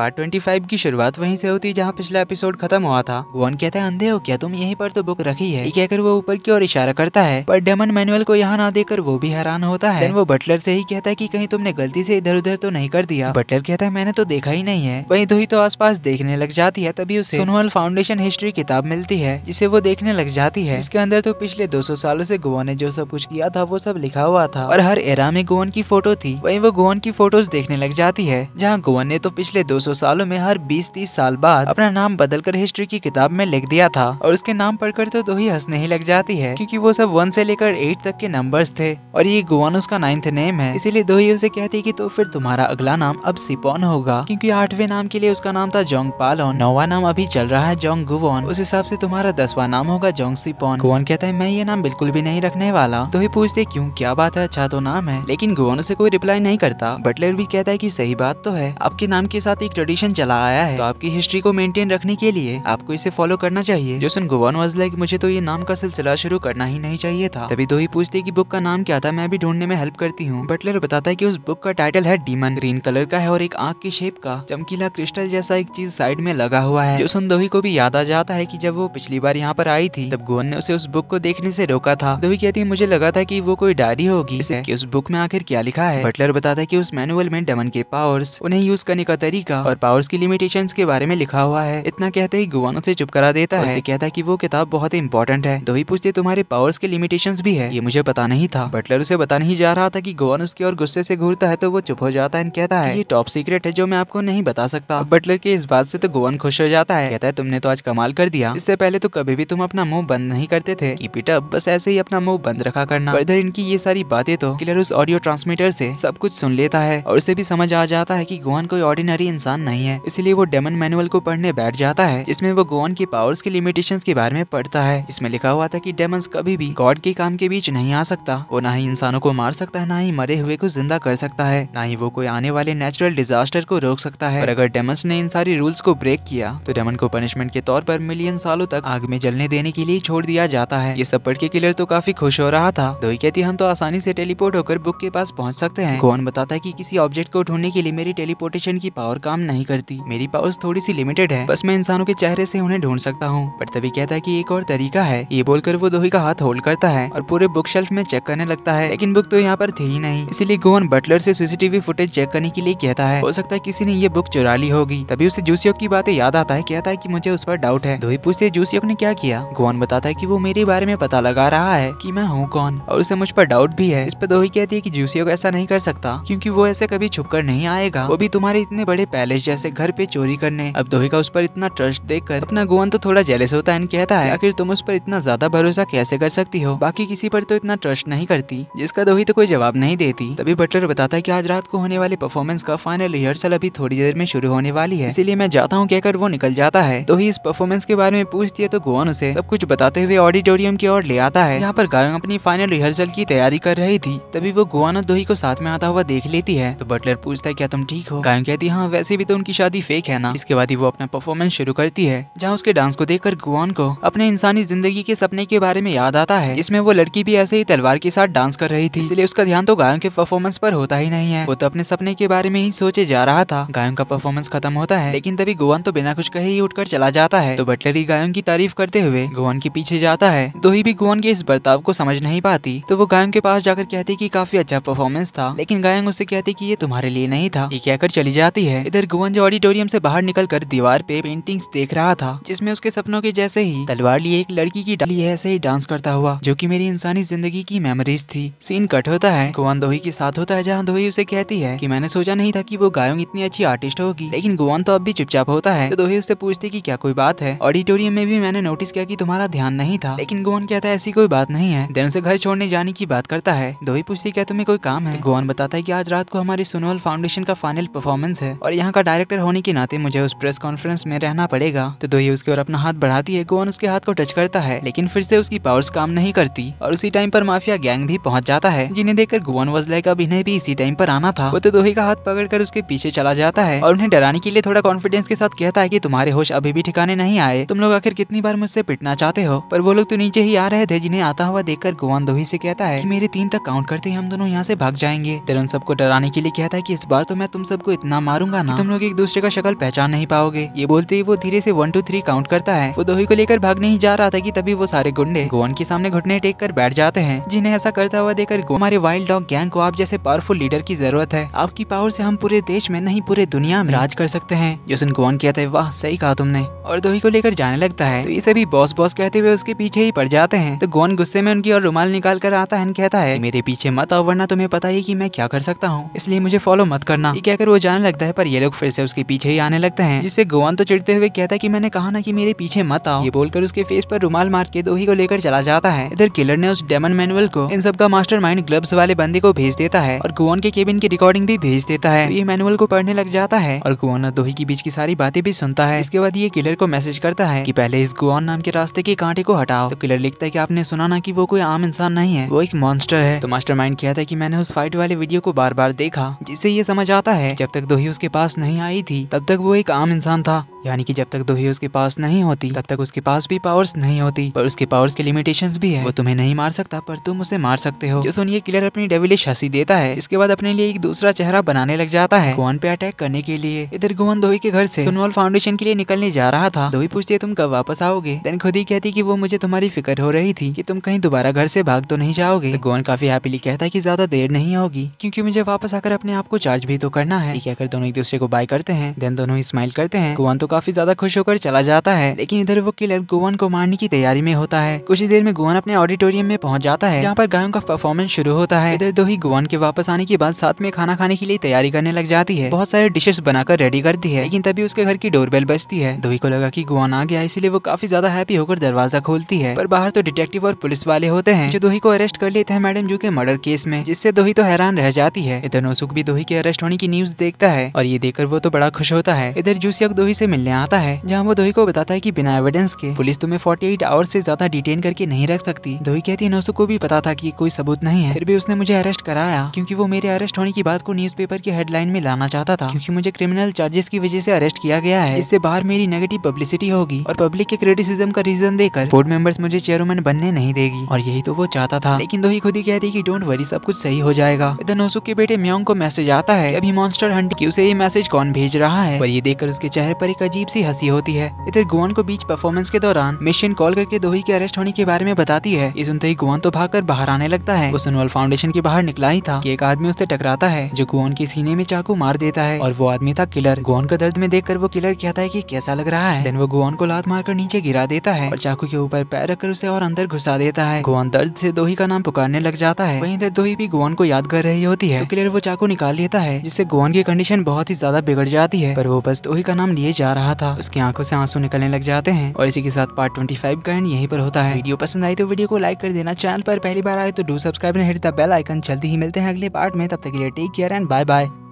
Part 25 की शुरुआत वहीं से होती है जहाँ पिछला एपिसोड खत्म हुआ था वॉन कहता है अंधे हो क्या तुम यहीं पर तो बुक रखी है कहकर वो ऊपर की ओर इशारा करता है पर डेमन मैनुअल को यहाँ ना देकर वो भी हैरान होता है वो बटलर से ही कहता है की कहीं तुमने गलती से इधर उधर तो नहीं कर दिया बटलर कहता है मैंने तो देखा ही नहीं है वही ही तो आस देखने लग जाती है तभी उसे सोनोहल फाउंडेशन हिस्ट्री किताब मिलती है जिसे वो देखने लग जाती है इसके अंदर तो पिछले 200 सालों से गोवा ने जो सब कुछ किया था वो सब लिखा हुआ था और हर एरा में गोवन की फोटो थी वही वो गोवन की फोटोज देखने लग जाती है जहाँ गोवन ने तो पिछले 200 200 सालों में हर 20-30 साल बाद अपना नाम बदलकर हिस्ट्री की किताब में लिख दिया था और उसके नाम पढ़कर तो दो ही हंसने ही लग जाती है क्योंकि वो सब वन से लेकर एट तक के नंबर्स थे और ये गुआनुस का नाइन्थ नेम है इसीलिए दो ही उसे कहती की तो फिर तुम्हारा अगला नाम अब सिपोन होगा क्यूँकी आठवें नाम के लिए उसका नाम था जोंग पालोन नौवा नाम अभी चल रहा है जोंग गुवान उस हिसाब से तुम्हारा दसवा नाम होगा जोंग सिपोन गुआन कहता है मैं ये नाम बिल्कुल भी नहीं रखने वाला तो ही पूछते क्यूँ क्या बात है अच्छा तो नाम है लेकिन गुआन उसे कोई रिप्लाई नहीं करता बटलर भी कहता है की सही बात तो है आपके नाम के साथ एक ट्रेडिशन चला आया है तो आपकी हिस्ट्री को मेंटेन रखने के लिए आपको इसे फॉलो करना चाहिए जोसन गोवन वॉज लाइक मुझे तो ये नाम का सिलसिला शुरू करना ही नहीं चाहिए था तभी दो तो ही पूछते की बुक का नाम क्या था मैं भी ढूंढने में हेल्प करती हूँ बटलर बताता है की उस बुक का टाइटल है डीमन ग्रीन कलर का है और एक आँख के शेप का चमकीला क्रिस्टल जैसा एक चीज साइड में लगा हुआ है जोसन दोही को भी याद आ जाता है की जब वो पिछली बार यहाँ पर आई थी तब गोवन ने उसे उस बुक को देखने से रोका था दोही कहती है मुझे लगा था की वो कोई डायरी होगी की उस बुक में आखिर क्या लिखा है बटलर बताता है की उस मैनुअल में डमन के पावर्स उन्हें यूज करने का तरीका था हाँ। और पावर्स की लिमिटेशन के बारे में लिखा हुआ है इतना कहते ही गुवान उसे चुप करा देता है कहता है की वो किताब बहुत ही इंपॉर्टेंट है दो ही पूछते तुम्हारे पावर्स के लिमिटेशन भी है ये मुझे पता नहीं था बटलर उसे बता नहीं जा रहा था की गुवान उसकी और गुस्से से घूरता है तो वो चुप हो जाता है कहता है ये टॉप सीक्रेट है जो मैं आपको नहीं बता सकता बटलर की इस बात से तो गुवान खुश हो जाता है कहता है तुमने तो आज कमाल कर दिया इससे पहले तो कभी भी तुम अपना मुंह बंद नहीं करते थे कीप बस ऐसे ही अपना मुंह बंद रखा करना इधर इनकी ये सारी बातें तो किलर उस ऑडियो ट्रांसमीटर से सब कुछ सुन लेता है और उसे भी समझ आ जाता है की गुवान कोई ऑर्डिनरी इंसान आसान नहीं है इसलिए वो डेमन मैनुअल को पढ़ने बैठ जाता है जिसमें वो गोवन की पावर्स के लिमिटेशन के बारे में पढ़ता है इसमें लिखा हुआ था की डेमन कभी भी गॉड के काम के बीच नहीं आ सकता वो ना ही इंसानों को मार सकता है ना ही मरे हुए को जिंदा कर सकता है ना ही वो कोई आने वाले नेचुरल डिजास्टर को रोक सकता है अगर डेमन्स ने इन सारी रूल्स को ब्रेक किया तो डेमन को पनिशमेंट के तौर पर मिलियन सालों तक आग में जलने देने के लिए छोड़ दिया जाता है ये सब पढ़ के किलर तो काफी खुश हो रहा था दोई कहती हम तो आसानी से टेलीपोर्ट होकर बुक के पास पहुंच सकते हैं कौन बताता है कि किसी ऑब्जेक्ट को ढूंढने के लिए मेरी टेलीपोर्टेशन की पावर काम काम नहीं करती मेरी पावर्स थोड़ी सी लिमिटेड है बस मैं इंसानों के चेहरे से उन्हें ढूंढ सकता हूँ पर तभी कहता है कि एक और तरीका है ये बोलकर वो दोही का हाथ होल्ड करता है और पूरे बुक शेल्फ में चेक करने लगता है लेकिन बुक तो यहाँ पर थी ही नहीं इसीलिए गोवन बटलर से सीसीटीवी फुटेज चेक करने के लिए कहता है हो सकता है किसी ने ये बुक चुरा ली होगी तभी उसे जूसियोक की बातें याद आता है कहता है की मुझे उस पर डाउट है दोही पूछते जूसियोक ने क्या किया गोवन बताता है की वो मेरे बारे में पता लगा रहा है की मैं हूँ कौन और उसे मुझ पर डाउट भी है इस पर दोही कहती है की जूसियोक ऐसा नहीं कर सकता क्यूँकी वो ऐसे कभी छुप नहीं आएगा वो भी तुम्हारे इतने बड़े पहले कॉलेज जैसे घर पे चोरी करने अब दोहिका उस पर इतना ट्रस्ट कर अपना गोवन तो थोड़ा जेलस होता है कहता है आखिर तुम उस पर इतना ज्यादा भरोसा कैसे कर सकती हो बाकी किसी पर तो इतना ट्रस्ट नहीं करती जिसका दोही तो कोई जवाब नहीं देती तभी बटलर बताता है की आज रात को होने वाले परफॉर्मेंस का फाइनल रिहर्सल अभी थोड़ी देर में शुरू होने वाली है इसलिए मैं जाता हूँ कहकर वो निकल जाता है तो ही इस परफॉर्मेंस के बारे में पूछती है तो गोवन उसे सब कुछ बताते हुए ऑडिटोरियम की ओर ले आता है जहाँ पर गायन अपनी फाइनल रिहर्सल की तैयारी कर रही थी तभी वो गोवन और दोही को साथ में आता हुआ देख लेती है तो बटलर पूछता है क्या तुम ठीक हो गायन कहती है हाँ वैसे भी तो उनकी शादी फेक है ना इसके बाद ही वो अपना परफॉर्मेंस शुरू करती है जहाँ उसके डांस को देखकर गुआन को अपने इंसानी जिंदगी के सपने के बारे में याद आता है इसमें वो लड़की भी ऐसे ही तलवार के साथ डांस कर रही थी इसलिए उसका ध्यान तो गायों के परफॉर्मेंस पर होता ही नहीं है वो तो अपने सपने के बारे में ही सोचे जा रहा था गायों का परफॉर्मेंस खत्म होता है लेकिन तभी गुआन तो बिना कुछ कहे ही उठकर चला जाता है तो बटलरी गायों की तारीफ करते हुए गुआन के पीछे जाता है दो तो ही भी गुआन के इस बर्ताव को समझ नहीं पाती तो वो गायों के पास जाकर कहती की काफी अच्छा परफॉर्मेंस था लेकिन गायंग उसे कहती की ये तुम्हारे लिए नहीं था ये कहकर चली जाती है इधर जो ऑडिटोरियम से बाहर निकलकर दीवार पे पेंटिंग्स देख रहा था जिसमें उसके सपनों के जैसे ही तलवार लिए एक लड़की की डाली ऐसे ही डांस करता हुआ जो की मेरी इंसानी जिंदगी की मेमोरीज थी सीन कट होता है गोवान दोही के साथ होता है जहाँ दोही उसे कहती है की मैंने सोचा नहीं था की वो गायोंग इतनी अच्छी आर्टिस्ट होगी लेकिन गोवान तो अब भी चुपचाप होता है तो दोही उससे पूछती की क्या कोई बात है ऑडिटोरियम में भी मैंने नोटिस किया की तुम्हारा ध्यान नहीं था लेकिन गोवान कहता है ऐसी कोई बात नहीं है देन उसे घर छोड़ने जाने की बात करता है दोही पूछती क्या तुम्हें कोई काम है गोवान बताता है की आज रात को हमारी सुनोल फाउंडेशन का फाइनल परफॉर्मेंस है और यहाँ का का डायरेक्टर होने के नाते मुझे उस प्रेस कॉन्फ्रेंस में रहना पड़ेगा तो ही उसके और अपना हाथ बढ़ाती है गोवन उसके हाथ को टच करता है लेकिन फिर से उसकी पावर्स काम नहीं करती और उसी टाइम पर माफिया गैंग भी पहुंच जाता है जिन्हें देखकर गोवन वजलाय का अभिनय भी इसी टाइम पर आना था वो तो दोही का हाथ पकड़ कर उसके पीछे चला जाता है और उन्हें डराने के लिए थोड़ा कॉन्फिडेंस के साथ कहता है की तुम्हारे होश अभी भी ठिकाने नहीं आए तुम लोग आखिर कितनी बार मुझसे पिटना चाहते हो पर वो लोग तो नीचे ही आ रहे थे जिन्हें आता हुआ देखकर गोवन दोही से कहता है मेरे तीन तक काउंट करते ही हम दोनों यहाँ से भाग जाएंगे उन सबको डराने के लिए कहता है की इस बार तो मैं तुम सबको इतना मारूंगा ना तुम लोग एक दूसरे का शक्ल पहचान नहीं पाओगे ये बोलते ही वो धीरे से वन टू थ्री काउंट करता है वो दोही को लेकर भागने ही जा रहा था की तभी वो सारे गुंडे गोवन के सामने घुटने टेक कर बैठ जाते हैं जिन्हें ऐसा करता हुआ देखकर हमारे वाइल्ड डॉग गैंग को आप जैसे पावरफुल लीडर की जरूरत है आपकी पावर से हम पूरे देश में नहीं पूरे दुनिया में राज कर सकते हैं सुन गोवन कहते हैं वाह सही कहा तुमने और दोही को लेकर जाने लगता है तो ये सभी बॉस बॉस कहते हुए उसके पीछे ही पड़ जाते हैं तो गोवन गुस्से में उनकी और रुमाल निकाल कर आता है कहता है मेरे पीछे मत आओ वरना तुम्हें पता ही की मैं क्या कर सकता हूँ इसलिए मुझे फॉलो मत करना कहकर वो जाने लगता है पर ये लोग फिर से उसके पीछे ही आने लगते हैं जिससे गोवान तो चिड़ते हुए कहता है की मैंने कहा ना की मेरे पीछे मत आओ ये बोलकर उसके फेस पर रुमाल मार के दोही को लेकर चला जाता है इधर किलर ने उस डेमन मैनुअल को इन सबका मास्टर माइंड ग्लब्स वाले बंदे को भेज देता है और गुआन के केबिन की रिकॉर्डिंग भी भेज देता है तो ये मैनुअल को पढ़ने लग जाता है और गुआन और दोही के बीच की सारी बातें भी सुनता है इसके बाद ये किलर को मैसेज करता है की पहले इस गुआन नाम के रास्ते के कांटे को हटाओ तो किलर लिखता है की आपने सुना ना की वो कोई आम इंसान नहीं है वो एक मॉन्स्टर है तो मास्टर माइंड कहता था की मैंने उस फाइट वाले वीडियो को बार बार देखा जिससे ये समझ आता है जब तक दोही उसके पास नहीं आई थी तब तक वो एक आम इंसान था यानी कि जब तक दोही उसके पास नहीं होती तब तक उसके पास भी पावर्स नहीं होती पर उसके पावर्स के लिमिटेशंस भी है वो तुम्हें नहीं मार सकता पर तुम उसे मार सकते हो जो सुनिए किलर अपनी डेविलिश हंसी देता है इसके बाद अपने लिए एक दूसरा चेहरा बनाने लग जाता है गोवन पे अटैक करने के लिए इधर गोवन दोही के घर से सुनवाल फाउंडेशन के लिए निकलने जा रहा था दोही पूछती है तुम कब वापस आओगे देन खुद ही कहती की वो मुझे तुम्हारी फिक्र हो रही थी की तुम कहीं दोबारा घर से भाग तो नहीं जाओगे गोवन तो काफी हैप्पीली कहता है की ज्यादा देर नहीं होगी क्यूँकी मुझे वापस आकर अपने आप को चार्ज भी तो करना है अगर दोनों एक दूसरे को बाय करते हैं देन दोनों ही स्माइल करते हैं गोवन तो काफी ज्यादा खुश होकर चला जाता है लेकिन इधर वो किलर गोवन को मारने की तैयारी में होता है कुछ ही देर में गोवन अपने ऑडिटोरियम में पहुंच जाता है जहाँ पर गायों का परफॉर्मेंस शुरू होता है इधर दो ही गोवन के वापस आने के बाद साथ में खाना खाने के लिए तैयारी करने लग जाती है बहुत सारे डिशेस बनाकर रेडी करती है लेकिन तभी उसके घर की डोरबेल बजती है दोही को लगा की गोवन आ गया इसलिए वो काफी ज्यादा हैप्पी होकर दरवाजा खोलती है पर बाहर तो डिटेक्टिव और पुलिस वाले होते हैं जो दोही को अरेस्ट कर लेते हैं मैडम जू के मर्डर केस में जिससे दोही तो हैरान रह जाती है इधर नोसुक भी दोही के अरेस्ट होने की न्यूज देखता है और ये देखकर वो तो बड़ा खुश होता है इधर जूसी दोही से मिल मिलने आता है जहाँ वो दोही को बताता है की बिना एविडेंस के पुलिस तुम्हें फोर्टी एट आवर से ज्यादा डिटेन करके नहीं रख सकती दोही कहती है नोसु को भी पता था की कोई सबूत नहीं है फिर भी उसने मुझे अरेस्ट कराया क्यूँकी वो मेरे अरेस्ट होने की बात को पेपर की हेडलाइन में लाना चाहता था क्यूँकी मुझे क्रिमिनल चार्जेस की वजह ऐसी अरेस्ट किया गया है इससे बाहर मेरी नेगेटिव पब्लिसिटी होगी और पब्लिक के क्रिटिसिज्म का रीजन देकर बोर्ड मेंबर्स मुझे चेयरमैन बनने नहीं देगी और यही तो वो चाहता था लेकिन दोही खुद ही कहती कि डोंट वरी सब कुछ सही हो जाएगा इधर नोसुक के बेटे म्योंग को मैसेज आता है अभी मॉन्स्टर हंट की उसे ये मैसेज कौन भेज रहा है और ये देखकर उसके चेहरे पर एक अजीब सी हंसी होती है इधर गुआन को बीच परफॉर्मेंस के दौरान मिशन कॉल करके दोही के अरेस्ट होने के बारे में बताती है ये सुनते ही गुआन तो भागकर बाहर आने लगता है वो सुनवल फाउंडेशन के बाहर निकला ही था कि एक आदमी उससे टकराता है जो गुआन के सीने में चाकू मार देता है और वो आदमी था किलर गुआन का दर्द में देख वो किलर कहता है की कैसा लग रहा है देन वो गुआन को लात मार नीचे गिरा देता है और चाकू के ऊपर पैर रखकर उसे और अंदर घुसा देता है गुआन दर्द ऐसी दोही का नाम पुकारने लग जाता है वही इधर दोही भी गुआन को याद कर रही होती है तो किलर वो चाकू निकाल लेता है जिससे गुआन की कंडीशन बहुत ही ज्यादा बिगड़ जाती है पर वो बस दोही का नाम लिए जा रहा रहा था उसकी आंखों से आंसू निकलने लग जाते हैं और इसी के साथ पार्ट ट्वेंटी फाइव का एंड यहीं पर होता है वीडियो पसंद आई तो वीडियो को लाइक कर देना चैनल पर पहली बार आए तो do subscribe and hit the bell icon जल्दी ही मिलते हैं अगले पार्ट में तब तक के लिए take care and bye bye